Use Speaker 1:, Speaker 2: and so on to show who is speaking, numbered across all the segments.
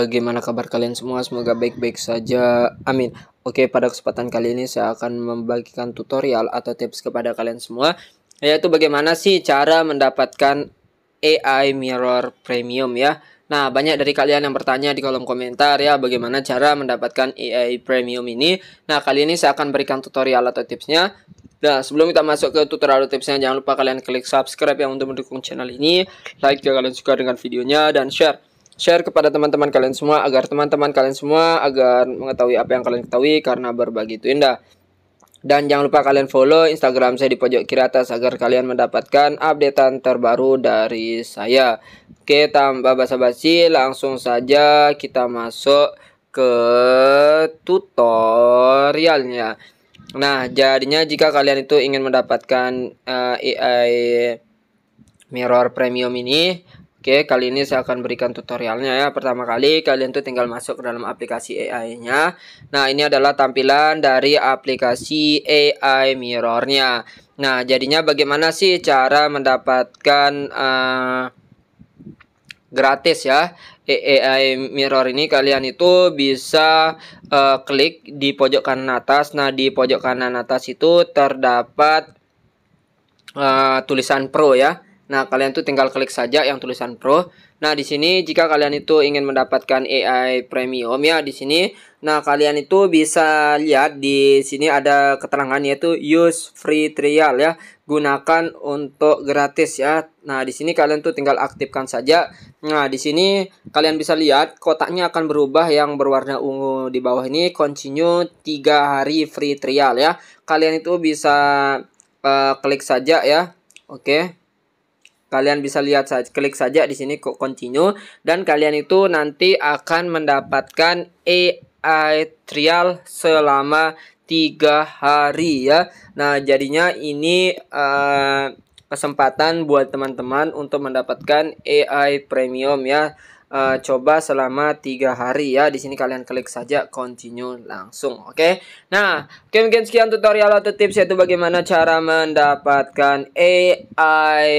Speaker 1: Bagaimana eh, gimana kabar kalian semua? Semoga baik-baik saja. Amin. Oke, pada kesempatan kali ini saya akan membagikan tutorial atau tips kepada kalian semua, yaitu bagaimana sih cara mendapatkan AI Mirror Premium ya. Nah, banyak dari kalian yang bertanya di kolom komentar ya bagaimana cara mendapatkan AI Premium ini. Nah, kali ini saya akan berikan tutorial atau tipsnya. Nah, sebelum kita masuk ke tutorial tipsnya, jangan lupa kalian klik subscribe yang untuk mendukung channel ini, like jika kalian suka dengan videonya, dan share share kepada teman-teman kalian semua agar teman-teman kalian semua agar mengetahui apa yang kalian ketahui karena berbagi itu indah. Dan jangan lupa kalian follow Instagram saya di pojok kiri atas agar kalian mendapatkan updatean terbaru dari saya. Oke, tanpa basa-basi langsung saja kita masuk ke tutorialnya. Nah, jadinya jika kalian itu ingin mendapatkan uh, eh, AI Mirror Premium ini, Oke, kali ini saya akan berikan tutorialnya ya. Pertama kali kalian tuh tinggal masuk ke dalam aplikasi AI-nya. Nah, ini adalah tampilan dari aplikasi AI Mirror-nya. Nah, jadinya bagaimana sih cara mendapatkan uh, gratis ya AI mirror ini kalian itu bisa uh, klik di pojok kanan atas nah di pojok kanan atas itu terdapat uh, tulisan pro ya Nah, kalian tuh tinggal klik saja yang tulisan Pro. Nah, di sini jika kalian itu ingin mendapatkan AI Premium ya di sini. Nah, kalian itu bisa lihat di sini ada keterangan yaitu use free trial ya. Gunakan untuk gratis ya. Nah, di sini kalian tuh tinggal aktifkan saja. Nah, di sini kalian bisa lihat kotaknya akan berubah yang berwarna ungu di bawah ini continue 3 hari free trial ya. Kalian itu bisa uh, klik saja ya. Oke. Okay. Kalian bisa lihat saja, klik saja di sini kok continue dan kalian itu nanti akan mendapatkan AI trial selama tiga hari ya. Nah jadinya ini uh, kesempatan buat teman-teman untuk mendapatkan AI premium ya. Uh, coba selama tiga hari ya. Di sini kalian klik saja continue langsung, oke? Okay? Nah, oke mungkin sekian tutorial atau tips yaitu bagaimana cara mendapatkan AI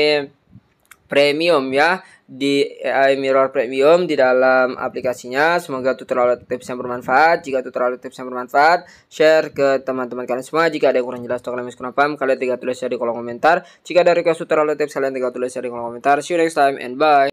Speaker 1: premium ya di AI Mirror Premium di dalam aplikasinya. Semoga tutorial tips yang bermanfaat. Jika tutorial tips yang bermanfaat, share ke teman-teman kalian semua. Jika ada yang kurang jelas atau kalian kurang paham, kalian tinggal tulis di kolom komentar. Jika ada request tutorial tips, kalian tinggal tulis di kolom komentar. See you next time and bye.